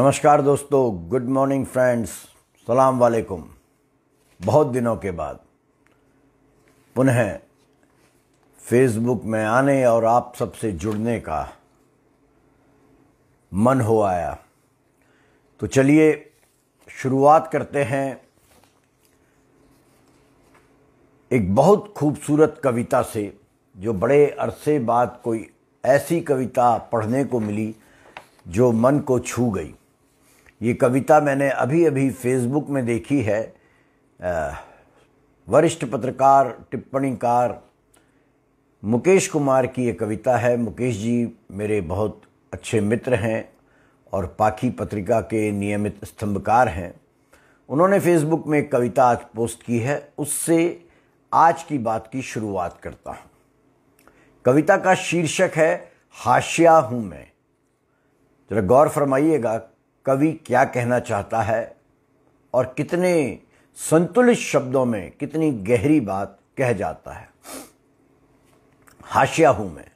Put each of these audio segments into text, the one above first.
नमस्कार दोस्तों good morning friends सलाम वालेकुम बहुत दिनों के बाद पुनः फेसबुक में आने और आप सबसे जुड़ने का मन हो आया तो चलिए शुरुआत करते हैं एक बहुत खूबसूरत कविता से जो बड़े अरसे बाद कोई ऐसी कविता पढ़ने को मिली जो मन को छू गई ये कविता मैंने अभी अभी फेसबुक में देखी है वरिष्ठ पत्रकार टिप्पणीकार मुकेश कुमार की ये कविता है मुकेश जी मेरे बहुत अच्छे मित्र हैं और पाखी पत्रिका के नियमित स्तंभकार हैं उन्होंने फेसबुक में एक कविता आज पोस्ट की है उससे आज की बात की शुरुआत करता हूँ कविता का शीर्षक है हाशिया हूँ मैं जरा गौर फरमाइएगा कवि क्या कहना चाहता है और कितने संतुलित शब्दों में कितनी गहरी बात कह जाता है हाशिया हूं मैं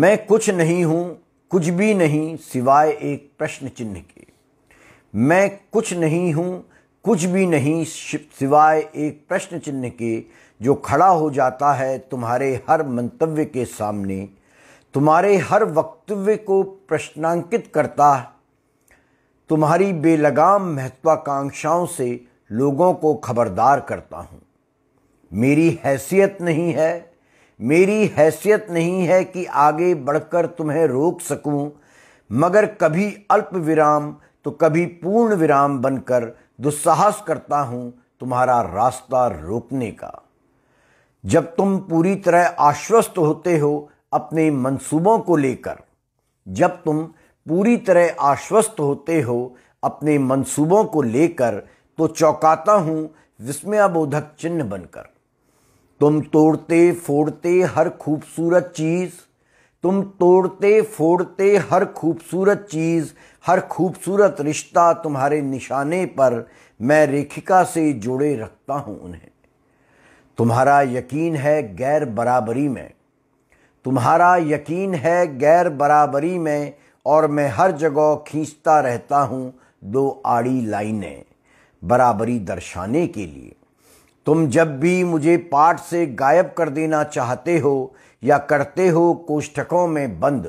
मैं कुछ नहीं हूं कुछ भी नहीं सिवाय एक प्रश्न चिन्ह के मैं कुछ नहीं हूं कुछ भी नहीं सिवाय एक प्रश्न चिन्ह के जो खड़ा हो जाता है तुम्हारे हर मंतव्य के सामने तुम्हारे हर वक्तव्य को प्रश्नांकित करता है तुम्हारी बेलगाम महत्वाकांक्षाओं से लोगों को खबरदार करता हूं मेरी हैसियत नहीं है मेरी हैसियत नहीं है कि आगे बढ़कर तुम्हें रोक सकूं, मगर कभी अल्प विराम तो कभी पूर्ण विराम बनकर दुस्साहस करता हूं तुम्हारा रास्ता रोकने का जब तुम पूरी तरह आश्वस्त होते हो अपने मंसूबों को लेकर जब तुम पूरी तरह आश्वस्त होते हो अपने मंसूबों को लेकर तो चौंकाता हूँ विस्मयाबोधक चिन्ह बनकर तुम तोड़ते फोड़ते हर खूबसूरत चीज़ तुम तोड़ते फोड़ते हर खूबसूरत चीज़ हर खूबसूरत रिश्ता तुम्हारे निशाने पर मैं रेखिका से जोड़े रखता हूं उन्हें तुम्हारा यकीन है गैर बराबरी में तुम्हारा यकीन है गैर बराबरी में और मैं हर जगह खींचता रहता हूँ दो आड़ी लाइनें बराबरी दर्शाने के लिए तुम जब भी मुझे पाठ से गायब कर देना चाहते हो या करते हो कोष्ठकों में बंद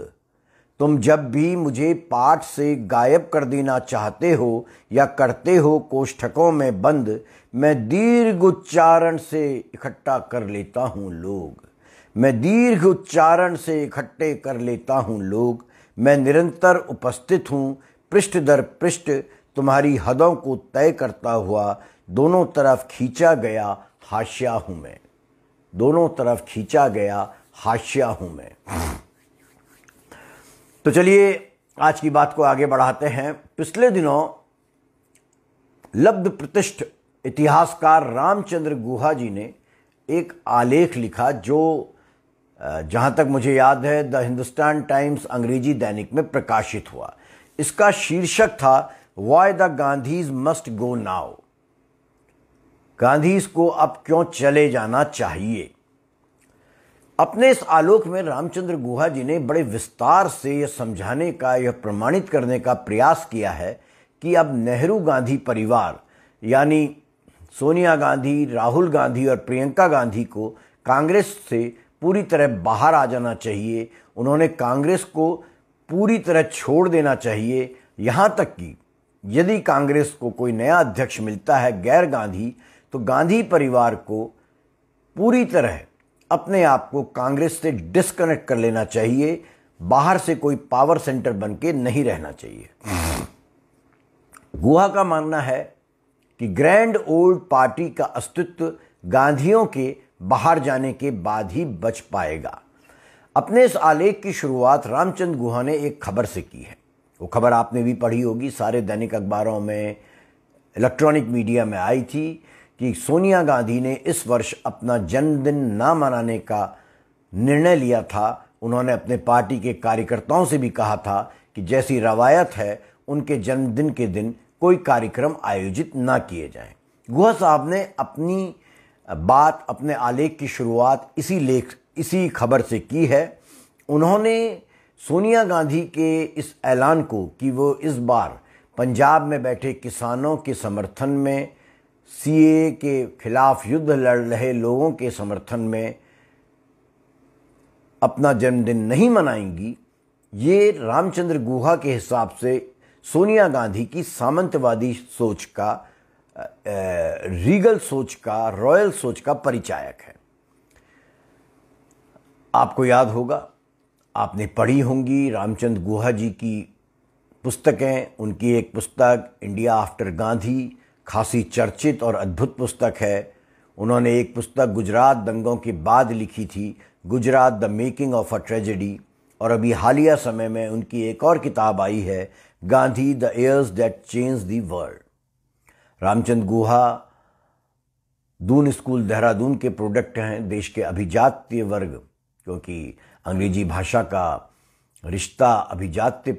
तुम जब भी मुझे पाठ से गायब कर देना चाहते हो या करते हो कोष्ठकों में बंद मैं दीर्घ उच्चारण से इकट्ठा कर लेता हूँ लोग मैं दीर्घ उच्चारण से इकट्ठे कर लेता हूँ लोग मैं निरंतर उपस्थित हूँ पृष्ठ दर पृष्ठ तुम्हारी हदों को तय करता हुआ दोनों तरफ खींचा गया हाशिया हूँ मैं दोनों तरफ खींचा गया हाशिया हूँ मैं तो चलिए आज की बात को आगे बढ़ाते हैं पिछले दिनों लब्ध प्रतिष्ठ इतिहासकार रामचंद्र गुहा जी ने एक आलेख लिखा जो जहां तक मुझे याद है द हिंदुस्तान टाइम्स अंग्रेजी दैनिक में प्रकाशित हुआ इसका शीर्षक था why the Gandhis must go now Gandhis को अब क्यों चले जाना चाहिए अपने इस आलोक में रामचंद्र गुहा जी ने बड़े विस्तार से यह समझाने का यह प्रमाणित करने का प्रयास किया है कि अब नेहरू गांधी परिवार यानी सोनिया गांधी राहुल गांधी और प्रियंका गांधी को कांग्रेस से पूरी तरह बाहर आ जाना चाहिए उन्होंने कांग्रेस को पूरी तरह छोड़ देना चाहिए यहाँ तक कि यदि कांग्रेस को कोई नया अध्यक्ष मिलता है गैर गांधी तो गांधी परिवार को पूरी तरह अपने आप को कांग्रेस से डिस्कनेक्ट कर लेना चाहिए बाहर से कोई पावर सेंटर बन के नहीं रहना चाहिए गुहा का मानना है कि ग्रैंड ओल्ड पार्टी का अस्तित्व गांधियों के बाहर जाने के बाद ही बच पाएगा अपने इस आलेख की शुरुआत रामचंद्र गुहा ने एक खबर से की है वो खबर आपने भी पढ़ी होगी सारे दैनिक अखबारों में इलेक्ट्रॉनिक मीडिया में आई थी कि सोनिया गांधी ने इस वर्ष अपना जन्मदिन ना मनाने का निर्णय लिया था उन्होंने अपने पार्टी के कार्यकर्ताओं से भी कहा था कि जैसी रवायत है उनके जन्मदिन के दिन कोई कार्यक्रम आयोजित ना किए जाएं। गुहा साहब ने अपनी बात अपने आलेख की शुरुआत इसी लेख इसी खबर से की है उन्होंने सोनिया गांधी के इस ऐलान को कि वो इस बार पंजाब में बैठे किसानों के समर्थन में सीए के खिलाफ युद्ध लड़ रहे लोगों के समर्थन में अपना जन्मदिन नहीं मनाएंगी ये रामचंद्र गुहा के हिसाब से सोनिया गांधी की सामंतवादी सोच का रीगल सोच का रॉयल सोच का परिचायक है आपको याद होगा आपने पढ़ी होंगी रामचंद्र गुहा जी की पुस्तकें उनकी एक पुस्तक इंडिया आफ्टर गांधी खासी चर्चित और अद्भुत पुस्तक है उन्होंने एक पुस्तक गुजरात दंगों के बाद लिखी थी Gujarat the making of a tragedy और अभी हालिया समय में उनकी एक और किताब आई है Gandhi the years that change the world Ramachandra Guha Doon school Dehradun के प्रोडक्ट हैं देश के अभिजात्य वर्ग क्योंकि अंग्रेजी भाषा का रिश्ता अभिजात्य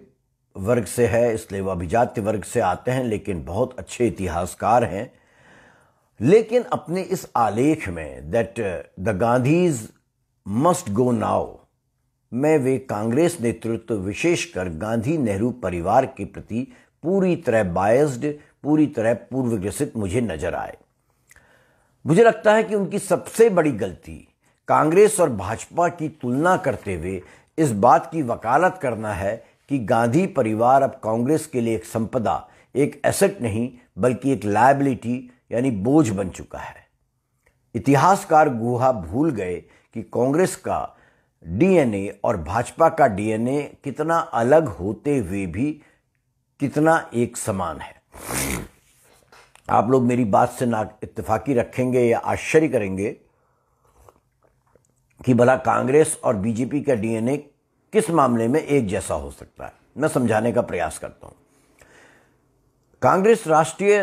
वर्ग से है इसलिए वह अभिजात्य वर्ग से आते हैं लेकिन बहुत अच्छे इतिहासकार हैं लेकिन अपने इस आलेख में that the Gandhis must go now में वे कांग्रेस नेतृत्व विशेषकर गांधी नेहरू परिवार के प्रति पूरी तरह बायस्ड पूरी तरह पूर्व ग्रसित मुझे नजर आए मुझे लगता है कि उनकी सबसे बड़ी गलती कांग्रेस और भाजपा की तुलना करते हुए इस बात की वकालत करना है कि गांधी परिवार अब कांग्रेस के लिए एक संपदा एक एसेट नहीं बल्कि एक लायबिलिटी यानी बोझ बन चुका है इतिहासकार गुहा भूल गए कि कांग्रेस का डीएनए और भाजपा का डीएनए कितना अलग होते हुए भी कितना एक समान है आप लोग मेरी बात से ना इतफाकी रखेंगे या आश्चर्य करेंगे कि भला कांग्रेस और बीजेपी का डीएनए किस मामले में एक जैसा हो सकता है मैं समझाने का प्रयास करता हूं कांग्रेस राष्ट्रीय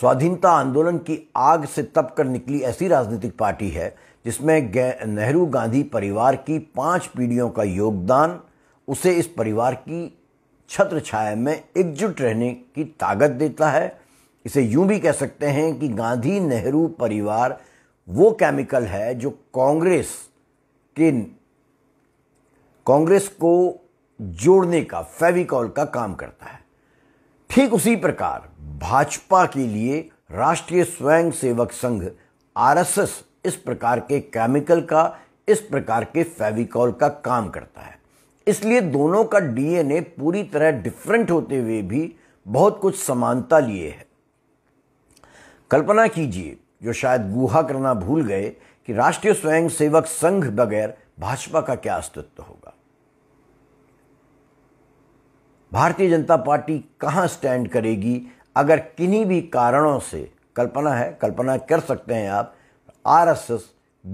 स्वाधीनता आंदोलन की आग से तप कर निकली ऐसी राजनीतिक पार्टी है जिसमें नेहरू गांधी परिवार की पांच पीढ़ियों का योगदान उसे इस परिवार की छत्र छाया में एकजुट रहने की ताकत देता है इसे यूं भी कह सकते हैं कि गांधी नेहरू परिवार वो केमिकल है जो कांग्रेस के कांग्रेस को जोड़ने का फेविकॉल का काम करता है ठीक उसी प्रकार भाजपा के लिए राष्ट्रीय स्वयं सेवक संघ आरएसएस इस प्रकार के केमिकल का इस प्रकार के फेविकॉल का काम करता है इसलिए दोनों का डीएनए पूरी तरह डिफरेंट होते हुए भी बहुत कुछ समानता लिए है कल्पना कीजिए जो शायद गुहा करना भूल गए कि राष्ट्रीय स्वयंसेवक संघ बगैर भाजपा का क्या अस्तित्व होगा भारतीय जनता पार्टी कहां स्टैंड करेगी अगर किन्हीं भी कारणों से कल्पना है कल्पना कर सकते हैं आप आरएसएस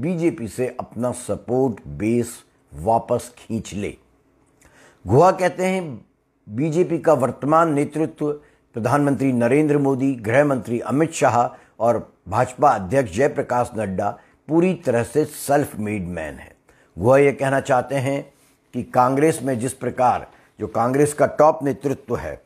बीजेपी से अपना सपोर्ट बेस वापस खींच ले गोवा कहते हैं बीजेपी का वर्तमान नेतृत्व प्रधानमंत्री नरेंद्र मोदी गृह मंत्री अमित शाह और भाजपा अध्यक्ष जयप्रकाश नड्डा पूरी तरह से सेल्फ मेड मैन है गोवा ये कहना चाहते हैं कि कांग्रेस में जिस प्रकार जो कांग्रेस का टॉप नेतृत्व है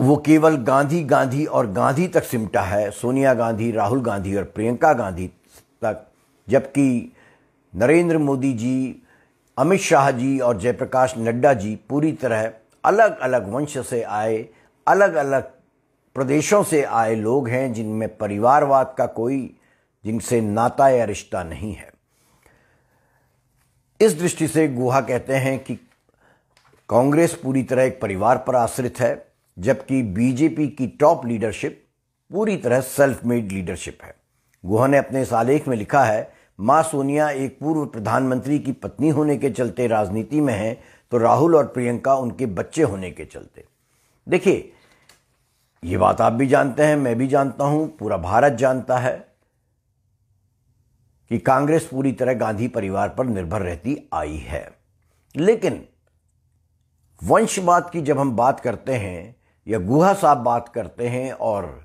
वो केवल गांधी गांधी और गांधी तक सिमटा है सोनिया गांधी राहुल गांधी और प्रियंका गांधी तक जबकि नरेंद्र मोदी जी अमित शाह जी और जयप्रकाश नड्डा जी पूरी तरह अलग अलग वंश से आए अलग अलग प्रदेशों से आए लोग हैं जिनमें परिवारवाद का कोई जिनसे नाता या रिश्ता नहीं है इस दृष्टि से गुहा कहते हैं कि कांग्रेस पूरी तरह एक परिवार पर आश्रित है जबकि बीजेपी की टॉप लीडरशिप पूरी तरह सेल्फ मेड लीडरशिप है गुहा ने अपने इस आलेख में लिखा है मां सोनिया एक पूर्व प्रधानमंत्री की पत्नी होने के चलते राजनीति में हैं तो राहुल और प्रियंका उनके बच्चे होने के चलते देखिए ये बात आप भी जानते हैं मैं भी जानता हूं पूरा भारत जानता है कि कांग्रेस पूरी तरह गांधी परिवार पर निर्भर रहती आई है लेकिन वंशवाद की जब हम बात करते हैं या गुहा साहब बात करते हैं और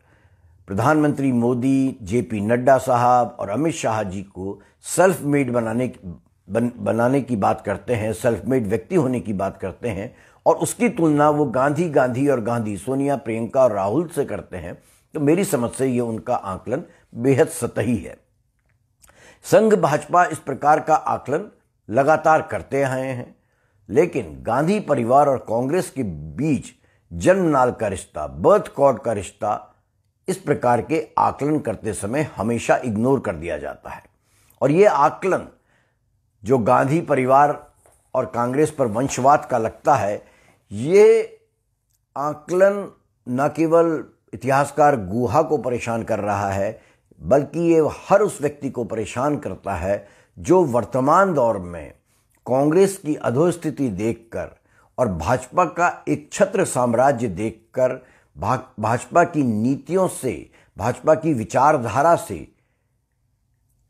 प्रधानमंत्री मोदी जेपी नड्डा साहब और अमित शाह जी को सेल्फ मेड बनाने बन, बनाने की बात करते हैं सेल्फ मेड व्यक्ति होने की बात करते हैं और उसकी तुलना वो गांधी गांधी और गांधी सोनिया प्रियंका और राहुल से करते हैं तो मेरी समझ से ये उनका आकलन बेहद सतही है संघ भाजपा इस प्रकार का आकलन लगातार करते आए हैं लेकिन गांधी परिवार और कांग्रेस के बीच जन्म नाल का रिश्ता बर्थ कॉर्ड का रिश्ता इस प्रकार के आकलन करते समय हमेशा इग्नोर कर दिया जाता है और ये आकलन जो गांधी परिवार और कांग्रेस पर वंशवाद का लगता है ये आकलन न केवल इतिहासकार गुहा को परेशान कर रहा है बल्कि ये हर उस व्यक्ति को परेशान करता है जो वर्तमान दौर में कांग्रेस की अधोस्थिति देखकर और भाजपा का एक छत्र साम्राज्य देखकर भाजपा की नीतियों से भाजपा की विचारधारा से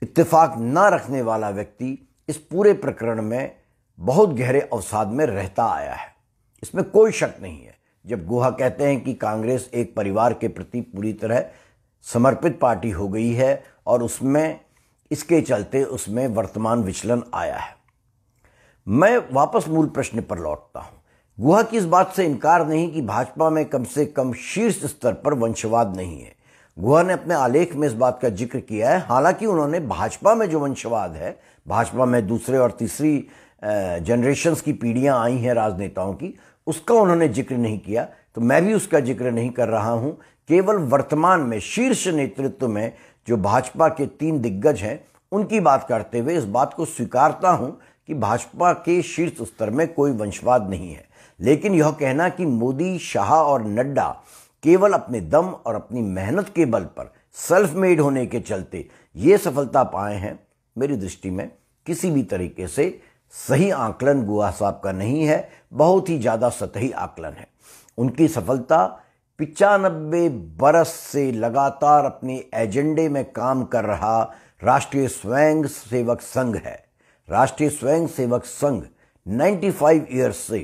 इत्तेफाक न रखने वाला व्यक्ति इस पूरे प्रकरण में बहुत गहरे अवसाद में रहता आया है इसमें कोई शक नहीं है जब गोहा कहते हैं कि कांग्रेस एक परिवार के प्रति पूरी तरह समर्पित पार्टी हो गई है और उसमें इसके चलते उसमें वर्तमान विचलन आया है मैं वापस मूल प्रश्न पर लौटता हूं वह किस बात से इनकार नहीं कि भाजपा में कम से कम शीर्ष स्तर पर वंशवाद नहीं है गुहा ने अपने आलेख में इस बात का जिक्र किया है हालांकि उन्होंने भाजपा में जो वंशवाद है भाजपा में दूसरे और तीसरी जनरेशन की पीढ़ियां आई हैं राजनेताओं की उसका उन्होंने जिक्र नहीं किया तो मैं भी उसका जिक्र नहीं कर रहा हूं केवल वर्तमान में शीर्ष नेतृत्व में जो भाजपा के तीन दिग्गज हैं उनकी बात करते हुए इस बात को स्वीकारता हूं कि भाजपा के शीर्ष स्तर में कोई वंशवाद नहीं है लेकिन यह कहना कि मोदी शाह और नड्डा केवल अपने दम और अपनी मेहनत के बल पर सेल्फ मेड होने के चलते ये सफलता पाए हैं मेरी दृष्टि में किसी भी तरीके से सही आकलन गुआ साहब का नहीं है बहुत ही ज़्यादा सतही आकलन है उनकी सफलता पिचानबे बरस से लगातार अपने एजेंडे में काम कर रहा राष्ट्रीय स्वयं सेवक संघ है राष्ट्रीय स्वयं सेवक संघ 95 ईयर्स से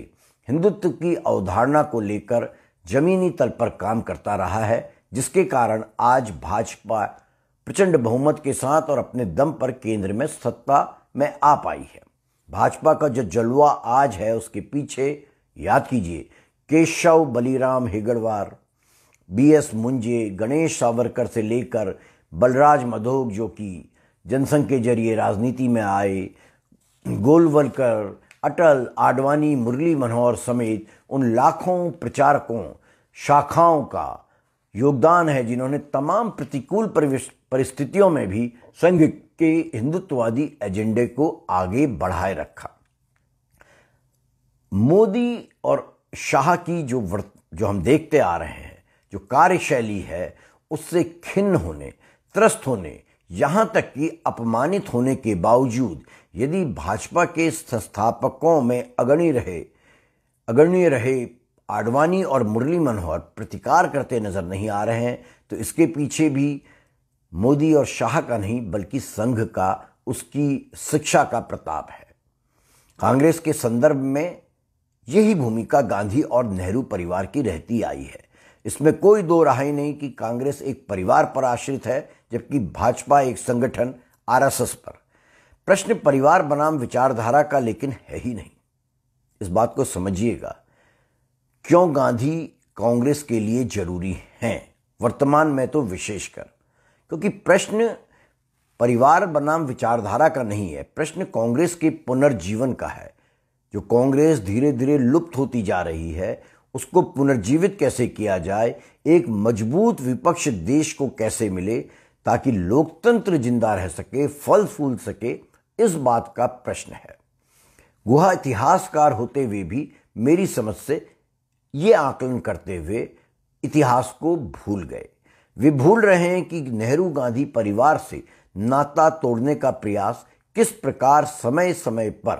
हिंदुत्व की अवधारणा को लेकर जमीनी तल पर काम करता रहा है जिसके कारण आज भाजपा प्रचंड बहुमत के साथ और अपने दम पर केंद्र में सत्ता में आ पाई है भाजपा का जो जलवा आज है उसके पीछे याद कीजिए केशव बलीराम हेगड़वार बी एस मुंजे गणेश सावरकर से लेकर बलराज मधोग जो कि जनसंघ के जरिए राजनीति में आए गोलवलकर अटल आडवाणी मुरली मनोहर समेत उन लाखों प्रचारकों शाखाओं का योगदान है जिन्होंने तमाम प्रतिकूल परिस्थितियों में भी संघ के हिंदुत्ववादी एजेंडे को आगे बढ़ाए रखा मोदी और शाह की जो वर्त जो हम देखते आ रहे हैं जो कार्यशैली है उससे खिन्न होने त्रस्त होने यहां तक कि अपमानित होने के बावजूद यदि भाजपा के संस्थापकों में अग्रणी रहे अग्रणी रहे आडवाणी और मुरली मनोहर प्रतिकार करते नजर नहीं आ रहे हैं तो इसके पीछे भी मोदी और शाह का नहीं बल्कि संघ का उसकी शिक्षा का प्रताप है कांग्रेस के संदर्भ में यही भूमिका गांधी और नेहरू परिवार की रहती आई है इसमें कोई दो राय नहीं कि कांग्रेस एक परिवार पर आश्रित है जबकि भाजपा एक संगठन आरएसएस पर प्रश्न परिवार बनाम विचारधारा का लेकिन है ही नहीं इस बात को समझिएगा क्यों गांधी कांग्रेस के लिए जरूरी हैं वर्तमान में तो विशेषकर क्योंकि प्रश्न परिवार बनाम विचारधारा का नहीं है प्रश्न कांग्रेस के पुनर्जीवन का है जो कांग्रेस धीरे धीरे लुप्त होती जा रही है उसको पुनर्जीवित कैसे किया जाए एक मजबूत विपक्ष देश को कैसे मिले ताकि लोकतंत्र जिंदा रह सके फल फूल सके इस बात का प्रश्न है गुहा इतिहासकार होते हुए भी मेरी समझ से ये आकलन करते हुए इतिहास को भूल गए वे भूल रहे हैं कि नेहरू गांधी परिवार से नाता तोड़ने का प्रयास किस प्रकार समय समय पर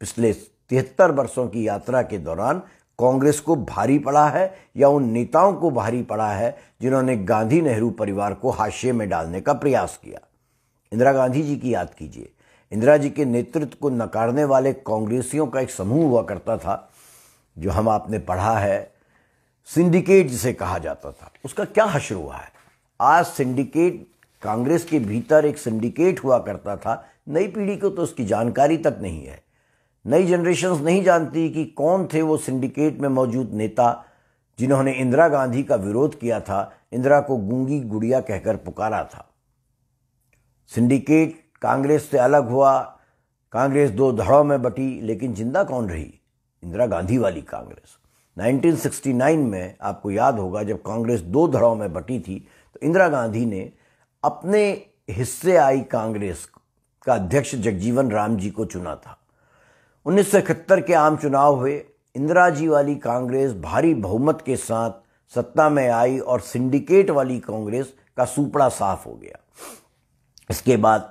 पिछले तिहत्तर वर्षों की यात्रा के दौरान कांग्रेस को भारी पड़ा है या उन नेताओं को भारी पड़ा है जिन्होंने गांधी नेहरू परिवार को हाशिए में डालने का प्रयास किया इंदिरा गांधी जी की याद कीजिए इंदिरा जी के नेतृत्व को नकारने वाले कांग्रेसियों का एक समूह हुआ करता था जो हम आपने पढ़ा है सिंडिकेट जिसे कहा जाता था उसका क्या हशर हुआ है आज सिंडिकेट कांग्रेस के भीतर एक सिंडिकेट हुआ करता था नई पीढ़ी को तो उसकी जानकारी तक नहीं है नई जनरेशन नहीं जानती कि कौन थे वो सिंडिकेट में मौजूद नेता जिन्होंने इंदिरा गांधी का विरोध किया था इंदिरा को गूंगी गुड़िया कहकर पुकारा था सिंडिकेट कांग्रेस से अलग हुआ कांग्रेस दो धड़ों में बटी लेकिन जिंदा कौन रही इंदिरा गांधी वाली कांग्रेस 1969 में आपको याद होगा जब कांग्रेस दो धड़ों में बटी थी तो इंदिरा गांधी ने अपने हिस्से आई कांग्रेस का अध्यक्ष जगजीवन राम जी को चुना था उन्नीस के आम चुनाव हुए इंदिरा जी वाली कांग्रेस भारी बहुमत के साथ सत्ता में आई और सिंडिकेट वाली कांग्रेस का सुपड़ा साफ हो गया इसके बाद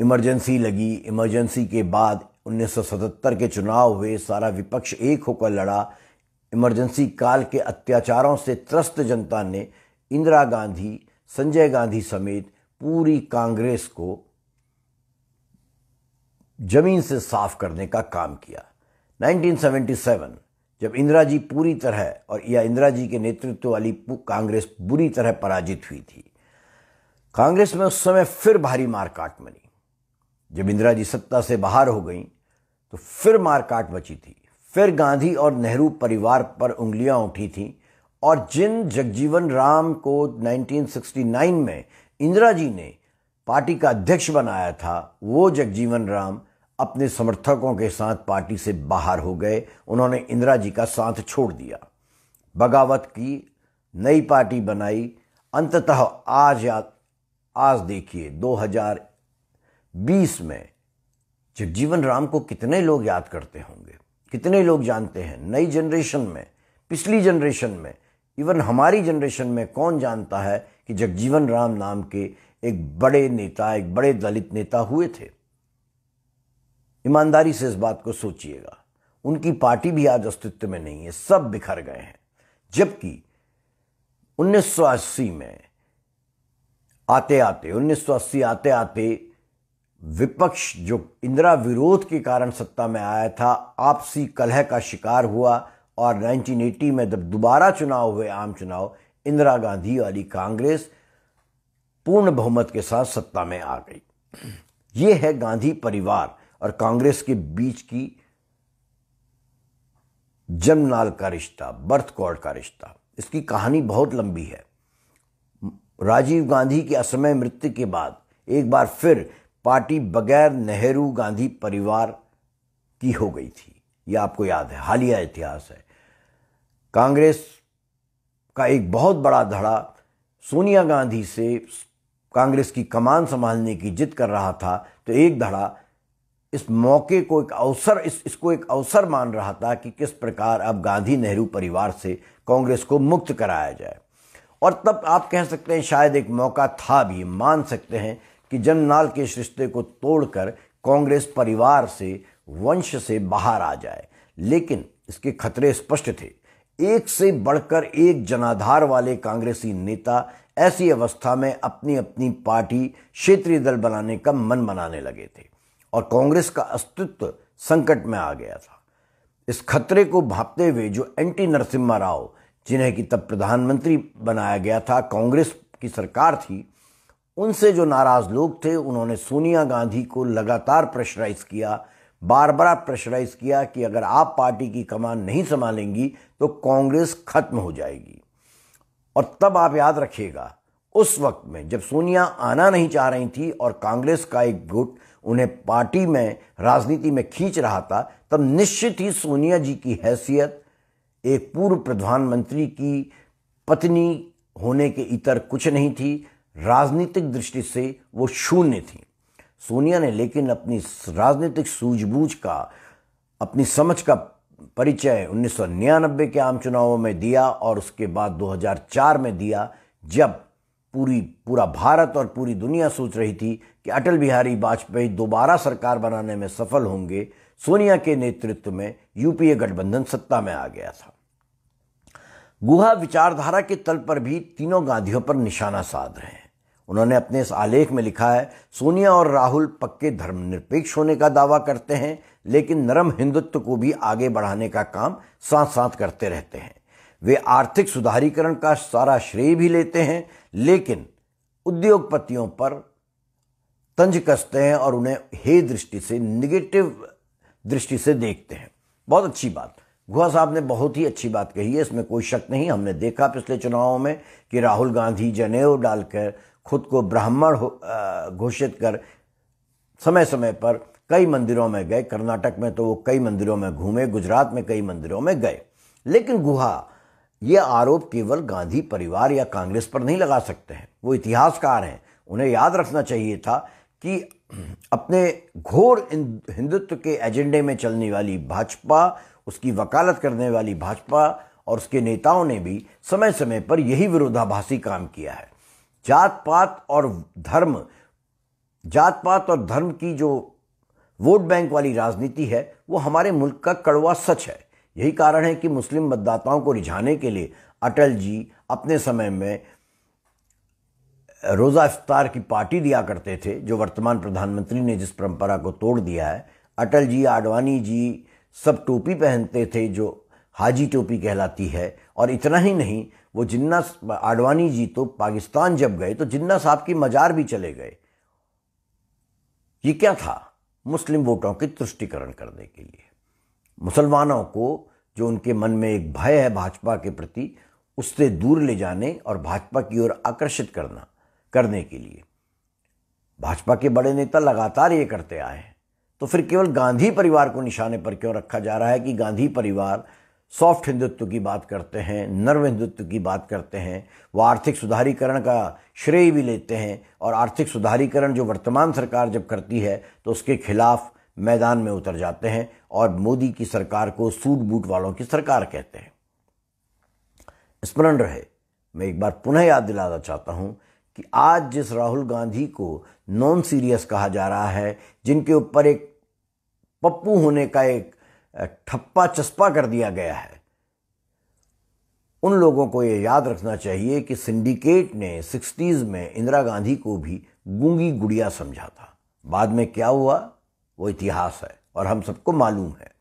इमरजेंसी लगी इमरजेंसी के बाद 1977 के चुनाव हुए सारा विपक्ष एक होकर लड़ा इमरजेंसी काल के अत्याचारों से त्रस्त जनता ने इंदिरा गांधी संजय गांधी समेत पूरी कांग्रेस को जमीन से साफ करने का काम किया 1977 जब इंदिरा जी पूरी तरह और या इंदिरा जी के नेतृत्व वाली कांग्रेस बुरी तरह पराजित हुई थी कांग्रेस में उस समय फिर भारी मारकाट मनी जब इंदिरा जी सत्ता से बाहर हो गई तो फिर मारकाट बची थी फिर गांधी और नेहरू परिवार पर उंगलियां उठी थी और जिन जगजीवन राम को 1969 में इंदिरा जी ने पार्टी का अध्यक्ष बनाया था वो जगजीवन राम अपने समर्थकों के साथ पार्टी से बाहर हो गए उन्होंने इंदिरा जी का साथ छोड़ दिया बगावत की नई पार्टी बनाई अंततः आज या आज देखिए 2020 में जगजीवन राम को कितने लोग याद करते होंगे कितने लोग जानते हैं नई जनरेशन में पिछली जनरेशन में इवन हमारी जनरेशन में कौन जानता है कि जगजीवन राम नाम के एक बड़े नेता एक बड़े दलित नेता हुए थे ईमानदारी से इस बात को सोचिएगा उनकी पार्टी भी आज अस्तित्व में नहीं है सब बिखर गए हैं जबकि 1980 में आते आते 1980 आते आते विपक्ष जो इंदिरा विरोध के कारण सत्ता में आया था आपसी कलह का शिकार हुआ और 1980 में जब दोबारा चुनाव हुए आम चुनाव इंदिरा गांधी वाली कांग्रेस पूर्ण बहुमत के साथ सत्ता में आ गई ये है गांधी परिवार और कांग्रेस के बीच की जमनाल का रिश्ता बर्थ कॉर्ड का रिश्ता इसकी कहानी बहुत लंबी है राजीव गांधी की असमय मृत्यु के बाद एक बार फिर पार्टी बगैर नेहरू गांधी परिवार की हो गई थी यह आपको याद है हालिया इतिहास है कांग्रेस का एक बहुत बड़ा धड़ा सोनिया गांधी से कांग्रेस की कमान संभालने की जिद कर रहा था तो एक धड़ा इस मौके को एक अवसर इस इसको एक अवसर मान रहा था कि किस प्रकार अब गांधी नेहरू परिवार से कांग्रेस को मुक्त कराया जाए और तब आप कह सकते हैं शायद एक मौका था भी मान सकते हैं कि जमनाल के इस रिश्ते को तोड़कर कांग्रेस परिवार से वंश से बाहर आ जाए लेकिन इसके खतरे स्पष्ट थे एक से बढ़कर एक जनाधार वाले कांग्रेसी नेता ऐसी अवस्था में अपनी अपनी पार्टी क्षेत्रीय दल बनाने का मन बनाने लगे थे और कांग्रेस का अस्तित्व संकट में आ गया था इस खतरे को भापते हुए जो एंटी नरसिम्हा राव जिन्हें कि तब प्रधानमंत्री बनाया गया था कांग्रेस की सरकार थी उनसे जो नाराज़ लोग थे उन्होंने सोनिया गांधी को लगातार प्रेशराइज किया बार बार प्रेशराइज किया कि अगर आप पार्टी की कमान नहीं संभालेंगी तो कांग्रेस खत्म हो जाएगी और तब आप याद रखिएगा उस वक्त में जब सोनिया आना नहीं चाह रही थी और कांग्रेस का एक गुट उन्हें पार्टी में राजनीति में खींच रहा था तब निश्चित ही सोनिया जी की हैसियत एक पूर्व प्रधानमंत्री की पत्नी होने के इतर कुछ नहीं थी राजनीतिक दृष्टि से वो शून्य थी सोनिया ने लेकिन अपनी राजनीतिक सूझबूझ का अपनी समझ का परिचय उन्नीस के आम चुनावों में दिया और उसके बाद 2004 में दिया जब पूरी पूरा भारत और पूरी दुनिया सोच रही थी कि अटल बिहारी वाजपेयी दोबारा सरकार बनाने में सफल होंगे सोनिया के नेतृत्व में यूपीए गठबंधन सत्ता में आ गया था गुहा विचारधारा के तल पर भी तीनों गांधियों पर निशाना साध रहे हैं उन्होंने अपने इस आलेख में लिखा है सोनिया और राहुल पक्के धर्मनिरपेक्ष होने का दावा करते हैं लेकिन नरम हिंदुत्व को भी आगे बढ़ाने का काम साथ साथ करते रहते हैं वे आर्थिक सुधारीकरण का सारा श्रेय भी लेते हैं लेकिन उद्योगपतियों पर तंज कसते हैं और उन्हें हे दृष्टि से निगेटिव दृष्टि से देखते हैं बहुत अच्छी बात गुहा साहब ने बहुत ही अच्छी बात कही है इसमें कोई शक नहीं हमने देखा पिछले चुनावों में कि राहुल गांधी जनेऊ डालकर खुद को ब्राह्मण घोषित कर समय समय पर कई मंदिरों में गए कर्नाटक में तो वो कई मंदिरों में घूमे गुजरात में कई मंदिरों में गए लेकिन गुहा ये आरोप केवल गांधी परिवार या कांग्रेस पर नहीं लगा सकते हैं वो इतिहासकार हैं उन्हें याद रखना चाहिए था कि अपने घोर हिंदुत्व के एजेंडे में चलने वाली भाजपा उसकी वकालत करने वाली भाजपा और उसके नेताओं ने भी समय समय पर यही विरोधाभासी काम किया है जात पात और धर्म जात पात और धर्म की जो वोट बैंक वाली राजनीति है वो हमारे मुल्क का कड़वा सच है यही कारण है कि मुस्लिम मतदाताओं को रिझाने के लिए अटल जी अपने समय में रोज़ा इफ्तार की पार्टी दिया करते थे जो वर्तमान प्रधानमंत्री ने जिस परंपरा को तोड़ दिया है अटल जी आडवाणी जी सब टोपी पहनते थे जो हाजी टोपी कहलाती है और इतना ही नहीं वो जिन्ना आडवाणी जी तो पाकिस्तान जब गए तो जिन्ना साहब की मजार भी चले गए ये क्या था मुस्लिम वोटों के तुष्टिकरण करने के लिए मुसलमानों को जो उनके मन में एक भय है भाजपा के प्रति उससे दूर ले जाने और भाजपा की ओर आकर्षित करना करने के लिए भाजपा के बड़े नेता लगातार ये करते आए हैं तो फिर केवल गांधी परिवार को निशाने पर क्यों रखा जा रहा है कि गांधी परिवार सॉफ्ट हिंदुत्व की बात करते हैं नर्व हिंदुत्व की बात करते हैं वह आर्थिक सुधारीकरण का श्रेय भी लेते हैं और आर्थिक सुधारीकरण जो वर्तमान सरकार जब करती है तो उसके खिलाफ मैदान में उतर जाते हैं और मोदी की सरकार को सूट बूट वालों की सरकार कहते हैं स्मरण रहे मैं एक बार पुनः याद दिलाना चाहता हूं कि आज जिस राहुल गांधी को नॉन सीरियस कहा जा रहा है जिनके ऊपर एक पप्पू होने का एक ठप्पा चस्पा कर दिया गया है उन लोगों को यह याद रखना चाहिए कि सिंडिकेट ने सिक्सटीज़ में इंदिरा गांधी को भी गूंगी गुड़िया समझा था बाद में क्या हुआ वो इतिहास है और हम सबको मालूम है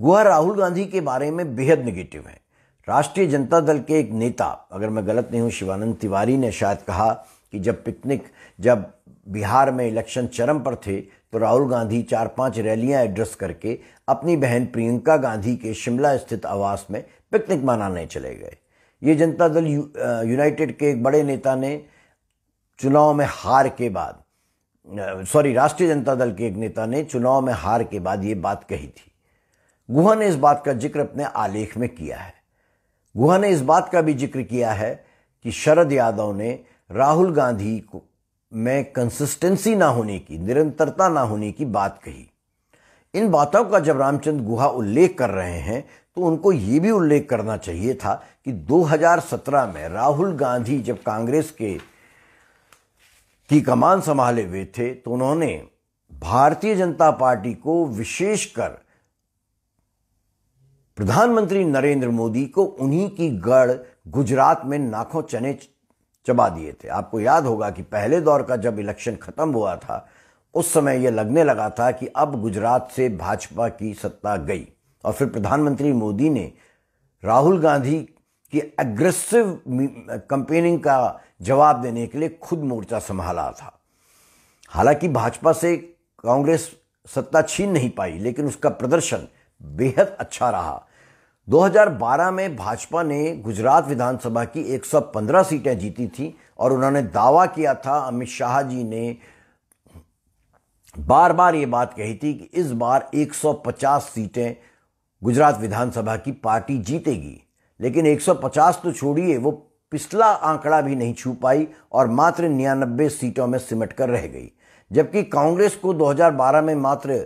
गुहा राहुल गांधी के बारे में बेहद निगेटिव है राष्ट्रीय जनता दल के एक नेता अगर मैं गलत नहीं हूं शिवानंद तिवारी ने शायद कहा कि जब पिकनिक जब बिहार में इलेक्शन चरम पर थे राहुल गांधी चार पांच रैलियां एड्रेस करके अपनी बहन प्रियंका गांधी के शिमला स्थित आवास में पिकनिक मनाने चले गए ये जनता दल यू, यूनाइटेड के एक बड़े नेता ने चुनाव में हार के बाद सॉरी राष्ट्रीय जनता दल के एक नेता ने चुनाव में हार के बाद ये बात कही थी गुहा ने इस बात का जिक्र अपने आलेख में किया है गुहा ने इस बात का भी जिक्र किया है कि शरद यादव ने राहुल गांधी को में कंसिस्टेंसी ना होने की निरंतरता ना होने की बात कही इन बातों का जब रामचंद्र गुहा उल्लेख कर रहे हैं तो उनको ये भी उल्लेख करना चाहिए था कि 2017 में राहुल गांधी जब कांग्रेस के की कमान संभाले हुए थे तो उन्होंने भारतीय जनता पार्टी को विशेषकर प्रधानमंत्री नरेंद्र मोदी को उन्हीं की गढ़ गुजरात में नाखों चने चबा दिए थे आपको याद होगा कि पहले दौर का जब इलेक्शन ख़त्म हुआ था उस समय यह लगने लगा था कि अब गुजरात से भाजपा की सत्ता गई और फिर प्रधानमंत्री मोदी ने राहुल गांधी की एग्रेसिव कंपेनिंग का जवाब देने के लिए खुद मोर्चा संभाला था हालांकि भाजपा से कांग्रेस सत्ता छीन नहीं पाई लेकिन उसका प्रदर्शन बेहद अच्छा रहा 2012 में भाजपा ने गुजरात विधानसभा की 115 सीटें जीती थी और उन्होंने दावा किया था अमित शाह जी ने बार बार ये बात कही थी कि इस बार 150 सीटें गुजरात विधानसभा की पार्टी जीतेगी लेकिन 150 तो छोड़िए वो पिछला आंकड़ा भी नहीं छू पाई और मात्र निन्यानबे सीटों में सिमट कर रह गई जबकि कांग्रेस को 2012 में मात्र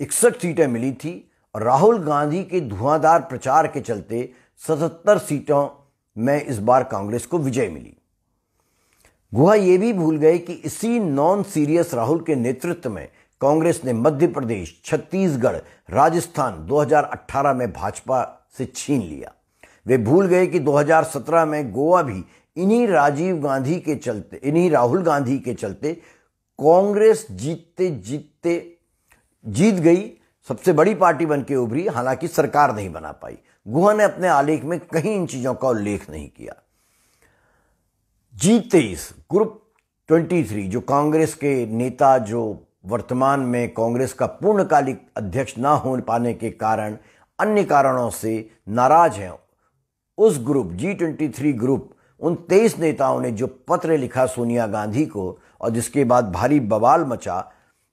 इकसठ सीटें मिली थी राहुल गांधी के धुआंधार प्रचार के चलते 77 सीटों में इस बार कांग्रेस को विजय मिली गुहा यह भी भूल गए कि इसी नॉन सीरियस राहुल के नेतृत्व में कांग्रेस ने मध्य प्रदेश छत्तीसगढ़ राजस्थान 2018 में भाजपा से छीन लिया वे भूल गए कि 2017 में गोवा भी इन्हीं राजीव गांधी के चलते इन्हीं राहुल गांधी के चलते कांग्रेस जीतते जीतते जीत गई सबसे बड़ी पार्टी बन के उभरी हालांकि सरकार नहीं बना पाई गुहा ने अपने आलेख में कहीं इन चीजों का उल्लेख नहीं किया जी तेईस ग्रुप ट्वेंटी थ्री जो कांग्रेस के नेता जो वर्तमान में कांग्रेस का पूर्णकालिक अध्यक्ष ना हो पाने के कारण अन्य कारणों से नाराज हैं उस group G twenty three group उन तेईस नेताओं ने जो पत्र लिखा सोनिया गांधी को और जिसके बाद भारी बवाल मचा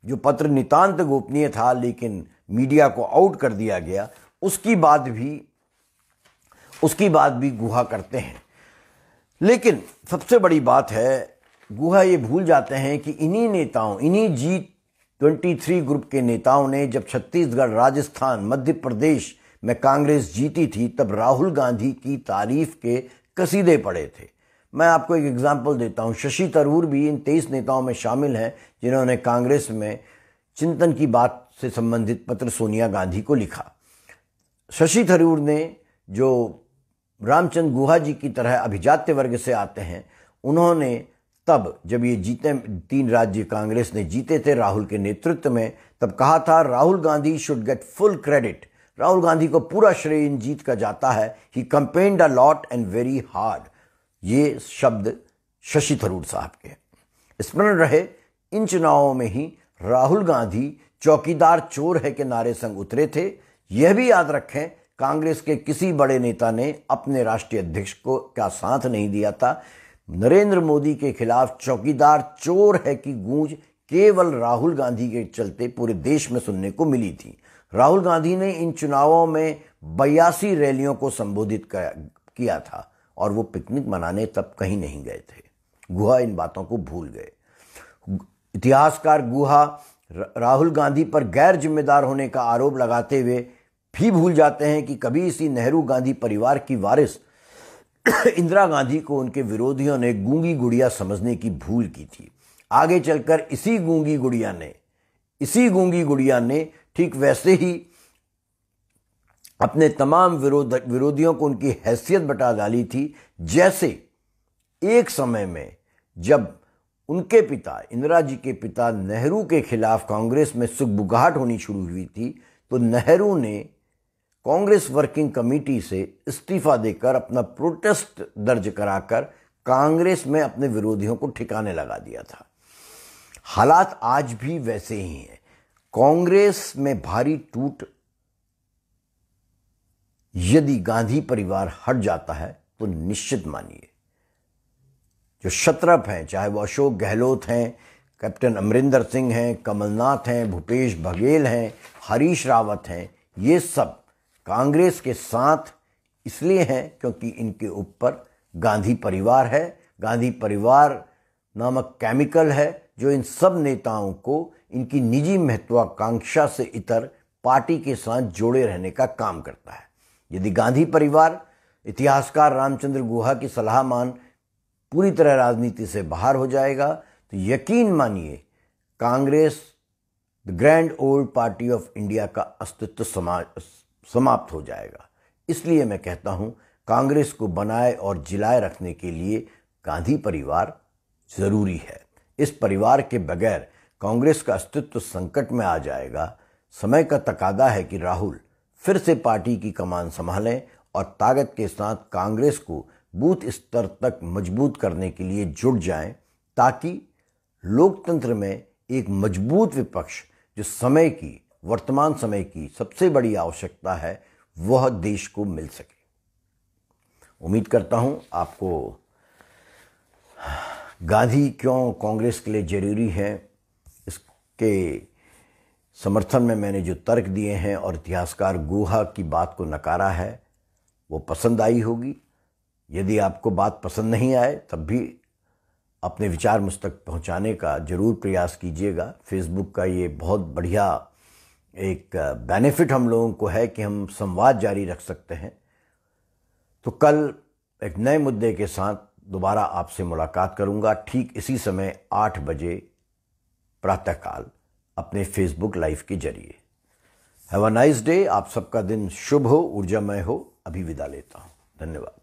जो पत्र नितांत गोपनीय था लेकिन मीडिया को आउट कर दिया गया उसकी बात भी उसकी बात भी गुहा करते हैं लेकिन सबसे बड़ी बात है गुहा ये भूल जाते हैं कि इन्हीं नेताओं इन्हीं जी ट्वेंटी थ्री ग्रुप के नेताओं ने जब छत्तीसगढ़ राजस्थान मध्य प्रदेश में कांग्रेस जीती थी तब राहुल गांधी की तारीफ के कसीदे पड़े थे मैं आपको एक एग्जाम्पल देता हूँ शशि तरूर भी इन तेईस नेताओं में शामिल हैं जिन्होंने कांग्रेस में चिंतन की बात से संबंधित पत्र सोनिया गांधी को लिखा शशि थरूर ने जो रामचंद गुहा जी की तरह अभिजात्य वर्ग से आते हैं उन्होंने तब जब ये जीते तीन राज्य कांग्रेस ने जीते थे राहुल के नेतृत्व में तब कहा था Rahul Gandhi should get full credit Rahul Gandhi को पूरा श्रेय इन जीत का जाता है ही campaigned a lot and very hard ये शब्द शशि थरूर साहब के स्मरण रहे इन चुनावों में ही राहुल गांधी चौकीदार चोर है के नारे संग उतरे थे यह भी याद रखें कांग्रेस के किसी बड़े नेता ने अपने राष्ट्रीय अध्यक्ष को क्या साथ नहीं दिया था नरेंद्र मोदी के खिलाफ चौकीदार चोर है की गूंज केवल राहुल गांधी के चलते पूरे देश में सुनने को मिली थी राहुल गांधी ने इन चुनावों में बयासी रैलियों को संबोधित किया था और वो पिकनिक मनाने तब कहीं नहीं गए थे गुहा इन बातों को भूल गए इतिहासकार गुहा राहुल गांधी पर गैर जिम्मेदार होने का आरोप लगाते हुए भी भूल जाते हैं कि कभी इसी नेहरू गांधी परिवार की वारिस इंदिरा गांधी को उनके विरोधियों ने गूंगी गुड़िया समझने की भूल की थी आगे चलकर इसी गूंगी गुड़िया ने इसी गूंगी गुड़िया ने ठीक वैसे ही अपने तमाम विरोध विरोधियों को उनकी हैसियत बटा डाली थी जैसे एक समय में जब उनके पिता इंदिरा जी के पिता नेहरू के खिलाफ कांग्रेस में सुखबुगाहट होनी शुरू हुई थी तो नेहरू ने कांग्रेस वर्किंग कमेटी से इस्तीफा देकर अपना प्रोटेस्ट दर्ज कराकर कांग्रेस में अपने विरोधियों को ठिकाने लगा दिया था हालात आज भी वैसे ही हैं कांग्रेस में भारी टूट यदि गांधी परिवार हट जाता है तो निश्चित मानिए जो शत्रप हैं चाहे वो अशोक गहलोत हैं कैप्टन अमरिंदर सिंह हैं कमलनाथ हैं भूपेश बघेल हैं हरीश रावत हैं ये सब कांग्रेस के साथ इसलिए हैं क्योंकि इनके ऊपर गांधी परिवार है गांधी परिवार नामक केमिकल है जो इन सब नेताओं को इनकी निजी महत्वाकांक्षा से इतर पार्टी के साथ जोड़े रहने का काम करता है यदि गांधी परिवार इतिहासकार रामचंद्र गुहा की सलाह मान पूरी तरह राजनीति से बाहर हो जाएगा तो यकीन मानिए Congress the grand old party of India का अस्तित्व समाप्त हो जाएगा इसलिए मैं कहता हूं कांग्रेस को बनाए और जिलाए रखने के लिए गांधी परिवार ज़रूरी है इस परिवार के बगैर कांग्रेस का अस्तित्व संकट में आ जाएगा समय का तकादा है कि राहुल फिर से पार्टी की कमान संभालें और ताकत के साथ कांग्रेस को बूथ स्तर तक मजबूत करने के लिए जुट जाएं ताकि लोकतंत्र में एक मजबूत विपक्ष जो समय की वर्तमान समय की सबसे बड़ी आवश्यकता है वह देश को मिल सके उम्मीद करता हूं आपको गांधी क्यों कांग्रेस के लिए ज़रूरी है इसके समर्थन में मैंने जो तर्क दिए हैं और इतिहासकार गुहा की बात को नकारा है वो पसंद आई होगी यदि आपको बात पसंद नहीं आए तब भी अपने विचार मुझ तक पहुँचाने का ज़रूर प्रयास कीजिएगा फेसबुक का ये बहुत बढ़िया एक बेनिफिट हम लोगों को है कि हम संवाद जारी रख सकते हैं तो कल एक नए मुद्दे के साथ दोबारा आपसे मुलाकात करूंगा ठीक इसी समय आठ बजे प्रातःकाल अपने फेसबुक लाइव के जरिए हैव अ नाइस डे आप सबका दिन शुभ हो ऊर्जामय हो अभी विदा लेता हूँ धन्यवाद